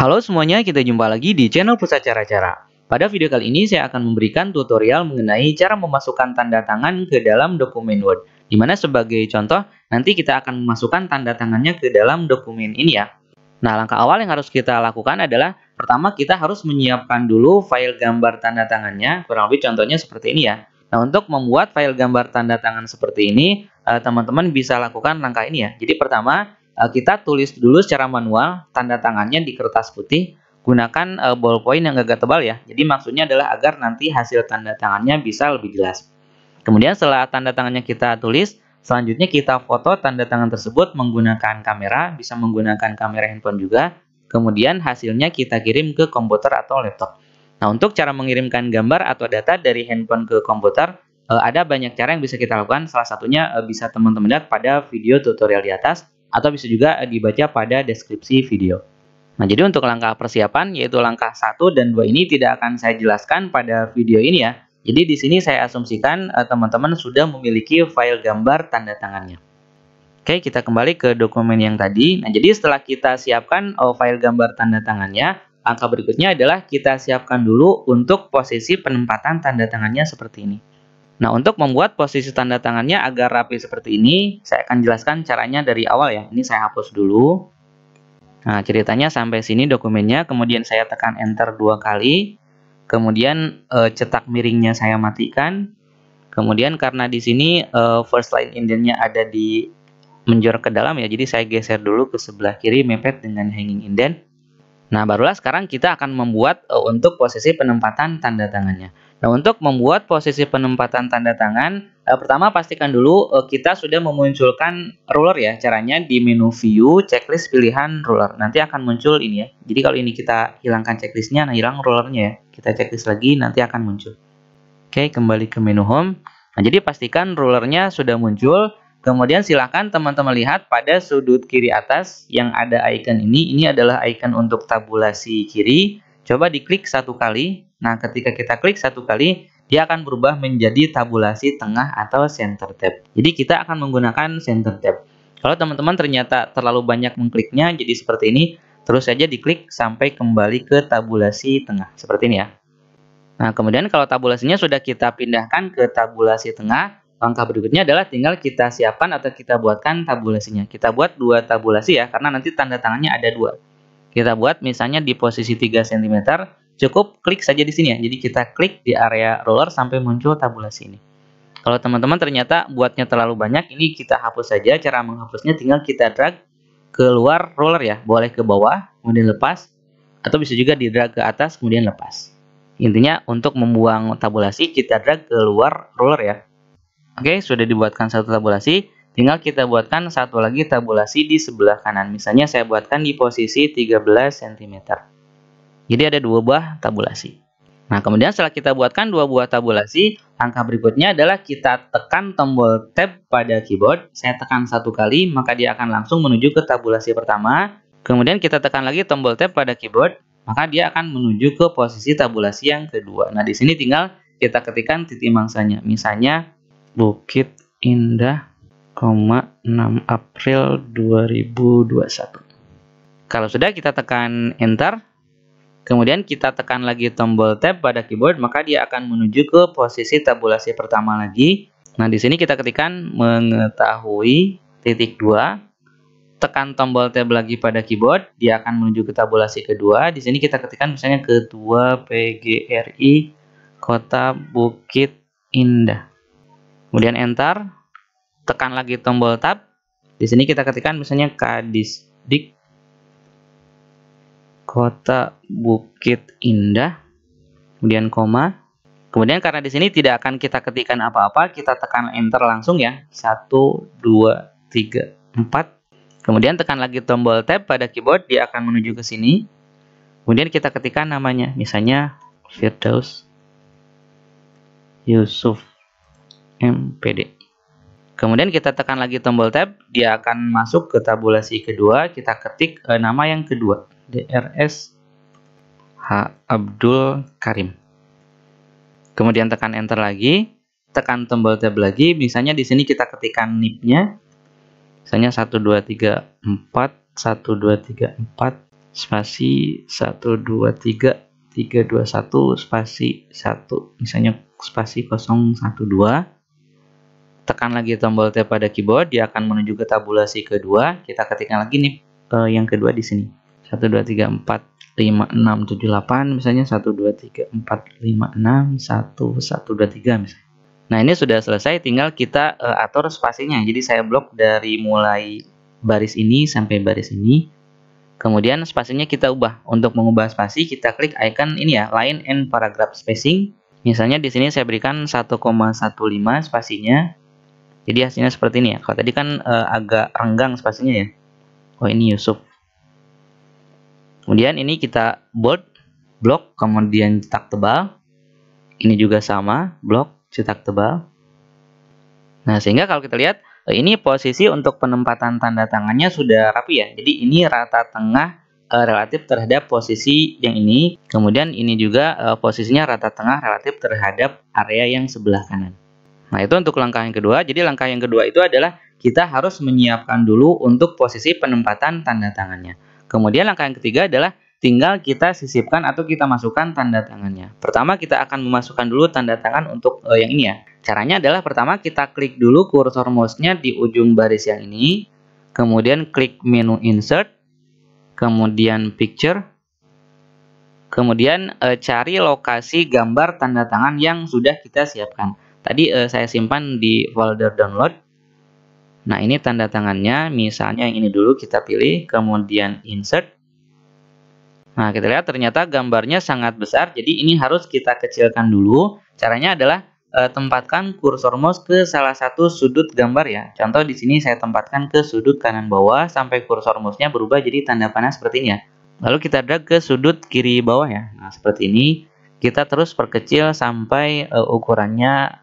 Halo semuanya, kita jumpa lagi di channel Pusat Cara-Cara. Pada video kali ini saya akan memberikan tutorial mengenai cara memasukkan tanda tangan ke dalam dokumen Word. Dimana sebagai contoh, nanti kita akan memasukkan tanda tangannya ke dalam dokumen ini ya. Nah, langkah awal yang harus kita lakukan adalah pertama kita harus menyiapkan dulu file gambar tanda tangannya, kurang lebih contohnya seperti ini ya. Nah, untuk membuat file gambar tanda tangan seperti ini, eh, teman-teman bisa lakukan langkah ini ya. Jadi pertama, kita tulis dulu secara manual tanda tangannya di kertas putih gunakan uh, ballpoint yang agak tebal ya. Jadi maksudnya adalah agar nanti hasil tanda tangannya bisa lebih jelas. Kemudian setelah tanda tangannya kita tulis, selanjutnya kita foto tanda tangan tersebut menggunakan kamera, bisa menggunakan kamera handphone juga. Kemudian hasilnya kita kirim ke komputer atau laptop. Nah, untuk cara mengirimkan gambar atau data dari handphone ke komputer, eh, ada banyak cara yang bisa kita lakukan. Salah satunya eh, bisa teman-teman lihat pada video tutorial di atas atau bisa juga eh, dibaca pada deskripsi video. Nah, jadi untuk langkah persiapan yaitu langkah 1 dan 2 ini tidak akan saya jelaskan pada video ini ya. Jadi di sini saya asumsikan eh, teman-teman eh, sudah memiliki file gambar tanda tangannya. Oke, kita kembali ke dokumen yang tadi. Nah, jadi setelah kita siapkan oh, file gambar tanda tangannya, langkah berikutnya adalah kita siapkan dulu untuk posisi penempatan tanda tangannya seperti ini. Nah, untuk membuat posisi tanda tangannya agar rapi seperti ini, saya akan jelaskan caranya dari awal ya. Ini saya hapus dulu. Nah, ceritanya sampai sini dokumennya, kemudian saya tekan enter dua kali, kemudian e, cetak miringnya saya matikan, kemudian karena di sini e, first line indentnya ada di menjor ke dalam ya, jadi saya geser dulu ke sebelah kiri mepet dengan hanging indent. Nah, barulah sekarang kita akan membuat e, untuk posisi penempatan tanda tangannya. Nah, untuk membuat posisi penempatan tanda tangan, eh, pertama pastikan dulu eh, kita sudah memunculkan ruler ya. Caranya di menu view, checklist pilihan ruler. Nanti akan muncul ini ya. Jadi kalau ini kita hilangkan checklistnya, nah hilang rulernya ya. Kita checklist lagi, nanti akan muncul. Oke, kembali ke menu home. Nah, jadi pastikan rulernya sudah muncul. Kemudian silakan teman-teman lihat pada sudut kiri atas yang ada icon ini. Ini adalah icon untuk tabulasi kiri. Coba diklik satu kali. Nah, ketika kita klik satu kali, dia akan berubah menjadi tabulasi tengah atau center tab. Jadi kita akan menggunakan center tab. Kalau teman-teman ternyata terlalu banyak mengkliknya jadi seperti ini, terus saja diklik sampai kembali ke tabulasi tengah. Seperti ini ya. Nah, kemudian kalau tabulasinya sudah kita pindahkan ke tabulasi tengah, langkah berikutnya adalah tinggal kita siapkan atau kita buatkan tabulasinya. Kita buat dua tabulasi ya, karena nanti tanda tangannya ada dua kita buat misalnya di posisi 3 cm cukup klik saja di sini ya jadi kita klik di area roller sampai muncul tabulasi ini kalau teman-teman ternyata buatnya terlalu banyak ini kita hapus saja cara menghapusnya tinggal kita drag keluar roller ya boleh ke bawah kemudian lepas atau bisa juga di drag ke atas kemudian lepas intinya untuk membuang tabulasi kita drag keluar roller ya oke sudah dibuatkan satu tabulasi Tinggal kita buatkan satu lagi tabulasi di sebelah kanan. Misalnya saya buatkan di posisi 13 cm. Jadi ada dua buah tabulasi. Nah, kemudian setelah kita buatkan dua buah tabulasi, langkah berikutnya adalah kita tekan tombol tab pada keyboard. Saya tekan satu kali, maka dia akan langsung menuju ke tabulasi pertama. Kemudian kita tekan lagi tombol tab pada keyboard, maka dia akan menuju ke posisi tabulasi yang kedua. Nah, di sini tinggal kita ketikkan titik mangsanya. Misalnya, Bukit Indah 6 April 2021. Kalau sudah kita tekan enter, kemudian kita tekan lagi tombol tab pada keyboard, maka dia akan menuju ke posisi tabulasi pertama lagi. Nah, di sini kita ketikkan mengetahui titik 2, tekan tombol tab lagi pada keyboard, dia akan menuju ke tabulasi kedua. Di sini kita ketikkan misalnya ketua PGRI Kota Bukit Indah. Kemudian enter, tekan lagi tombol tab. Di sini kita ketikkan misalnya dik Kota Bukit Indah, kemudian koma. Kemudian karena di sini tidak akan kita ketikkan apa-apa, kita tekan enter langsung ya. 1 2 3 4. Kemudian tekan lagi tombol tab pada keyboard, dia akan menuju ke sini. Kemudian kita ketikkan namanya, misalnya Firdaus Yusuf MPD. Kemudian kita tekan lagi tombol tab, dia akan masuk ke tabulasi kedua. Kita ketik e, nama yang kedua, DRS H Abdul Karim. Kemudian tekan enter lagi, tekan tombol tab lagi. Misalnya di sini kita ketikkan NIP-nya. Misalnya 1234 1234 spasi 123, 321, spasi 1. Misalnya spasi 012 tekan lagi tombol T pada keyboard, dia akan menuju ke tabulasi kedua. Kita ketikkan lagi nih uh, yang kedua di sini. 1 2 3 4 5 6 7 8 misalnya 1 2 3 4 5 6 1 1 2 3 misalnya. Nah, ini sudah selesai tinggal kita uh, atur spasinya. Jadi saya blok dari mulai baris ini sampai baris ini. Kemudian spasinya kita ubah. Untuk mengubah spasi kita klik icon ini ya, line and paragraph spacing. Misalnya di sini saya berikan 1,15 spasinya. Jadi hasilnya seperti ini ya. Kalau tadi kan e, agak renggang spasinya ya. Oh ini Yusuf. Kemudian ini kita bold, blok, kemudian cetak tebal. Ini juga sama, blok, cetak tebal. Nah sehingga kalau kita lihat eh, ini posisi untuk penempatan tanda tangannya sudah rapi ya. Jadi ini rata tengah e, relatif terhadap posisi yang ini. Kemudian ini juga e, posisinya rata tengah relatif terhadap area yang sebelah kanan. Nah, itu untuk langkah yang kedua. Jadi langkah yang kedua itu adalah kita harus menyiapkan dulu untuk posisi penempatan tanda tangannya. Kemudian langkah yang ketiga adalah tinggal kita sisipkan atau kita masukkan tanda tangannya. Pertama kita akan memasukkan dulu tanda tangan untuk uh, yang ini ya. Caranya adalah pertama kita klik dulu kursor mouse-nya di ujung baris yang ini, kemudian klik menu insert, kemudian picture, kemudian e, cari lokasi gambar tanda tangan yang sudah kita siapkan. Tadi eh, saya simpan di folder download. Nah, ini tanda tangannya. Misalnya yang ini dulu kita pilih, kemudian insert. Nah, kita lihat ternyata gambarnya sangat besar. Jadi ini harus kita kecilkan dulu. Caranya adalah eh, tempatkan kursor mouse ke salah satu sudut gambar ya. Contoh di sini saya tempatkan ke sudut kanan bawah sampai kursor mouse-nya berubah jadi tanda panah seperti ini ya. Lalu kita drag ke sudut kiri bawah ya. Nah, seperti ini kita terus perkecil sampai uh, ukurannya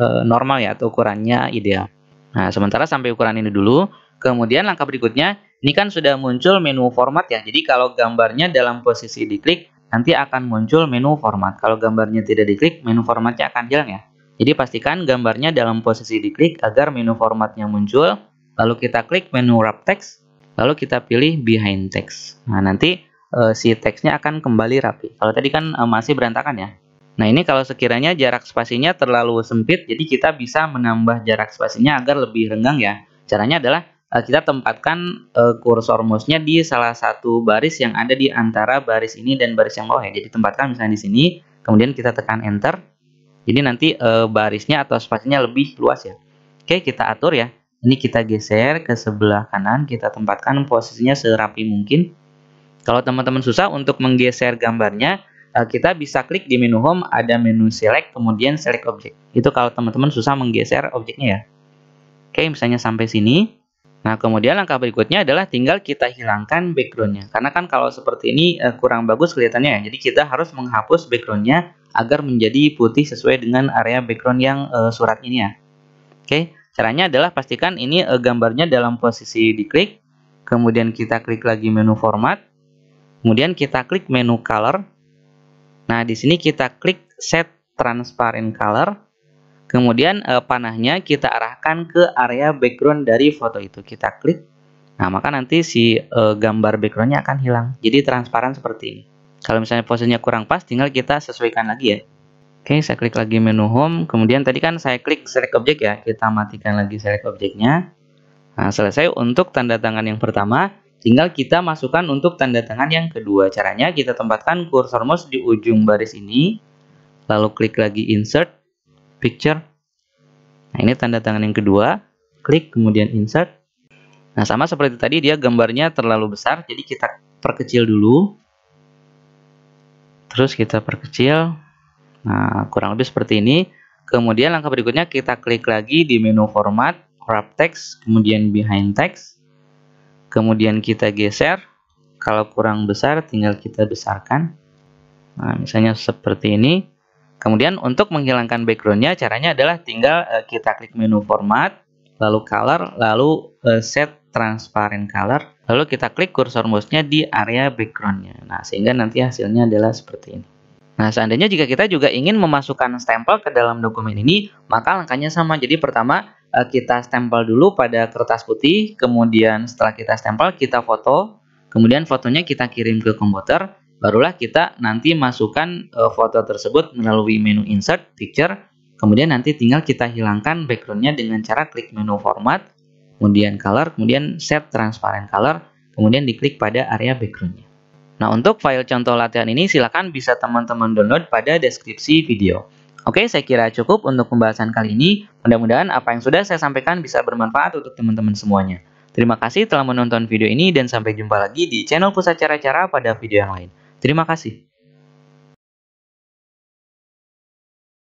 Eh, normal ya atau ukurannya ideal. Nah, sementara sampai ukuran ini dulu. Kemudian langkah berikutnya, ini kan sudah muncul menu format ya. Jadi kalau gambarnya dalam posisi diklik, nanti akan muncul menu format. Kalau gambarnya tidak diklik, menu formatnya akan hilang ya. Jadi pastikan gambarnya dalam posisi diklik agar menu formatnya muncul. Lalu kita klik menu wrap text, lalu kita pilih behind text. Nah, nanti e, si teksnya akan kembali rapi. Kalau tadi kan e, masih berantakan ya. Nah ini kalau sekiranya jarak spasinya terlalu sempit, jadi kita bisa menambah jarak spasinya agar lebih renggang ya. Caranya adalah eh, kita tempatkan eh, kursor mouse-nya di salah satu baris yang ada di antara baris ini dan baris yang bawah ya. Jadi tempatkan misalnya di sini, kemudian kita tekan enter. Jadi nanti eh, barisnya atau spasinya lebih luas ya. Oke, kita atur ya. Ini kita geser ke sebelah kanan, kita tempatkan posisinya serapi mungkin. Kalau teman-teman susah untuk menggeser gambarnya, Eh, kita bisa klik di menu home ada menu select kemudian select Objek. itu kalau teman-teman susah menggeser objeknya ya oke misalnya sampai sini nah kemudian langkah berikutnya adalah tinggal kita hilangkan backgroundnya karena kan kalau seperti ini eh, kurang bagus kelihatannya ya jadi kita harus menghapus backgroundnya agar menjadi putih sesuai dengan area background yang uh, surat ini ya oke caranya adalah pastikan ini gambarnya dalam posisi diklik kemudian kita klik lagi menu format kemudian kita klik menu color Nah, di sini kita klik set transparent color. Kemudian eh, panahnya kita arahkan ke area background dari foto itu. Kita klik. Nah, maka nanti si eh, gambar backgroundnya akan hilang. Jadi transparan seperti ini. Kalau misalnya posisinya kurang pas, tinggal kita sesuaikan lagi ya. Oke, saya klik lagi menu home. Kemudian tadi kan saya klik select object ya. Kita matikan lagi select objeknya. Nah, selesai untuk tanda tangan yang pertama. Tinggal kita masukkan untuk tanda tangan yang kedua. Caranya kita tempatkan kursor mouse di ujung baris ini. Lalu klik lagi insert picture. Nah, ini tanda tangan yang kedua. Klik kemudian insert. Nah, sama seperti tadi dia gambarnya terlalu besar, jadi kita perkecil dulu. Terus kita perkecil. Nah, kurang lebih seperti ini. Kemudian langkah berikutnya kita klik lagi di menu format, wrap text, kemudian behind text kemudian kita geser kalau kurang besar tinggal kita besarkan nah, misalnya seperti ini kemudian untuk menghilangkan backgroundnya caranya adalah tinggal uh, kita klik menu format lalu color lalu uh, set transparent color lalu kita klik kursor mouse-nya di area backgroundnya nah sehingga nanti hasilnya adalah seperti ini Nah, seandainya jika kita juga ingin memasukkan stempel ke dalam dokumen ini, maka langkahnya sama. Jadi pertama, Eh, kita stempel dulu pada kertas putih, kemudian setelah kita stempel kita foto, kemudian fotonya kita kirim ke komputer, barulah kita nanti masukkan eh, foto tersebut melalui menu insert picture, kemudian nanti tinggal kita hilangkan backgroundnya dengan cara klik menu format, kemudian color, kemudian set transparent color, kemudian diklik pada area backgroundnya. Nah untuk file contoh latihan ini silahkan bisa teman-teman download pada deskripsi video. Oke, saya kira cukup untuk pembahasan kali ini. Mudah-mudahan apa yang sudah saya sampaikan bisa bermanfaat untuk teman-teman semuanya. Terima kasih telah menonton video ini dan sampai jumpa lagi di channel Pusat Cara-Cara pada video yang lain. Terima kasih.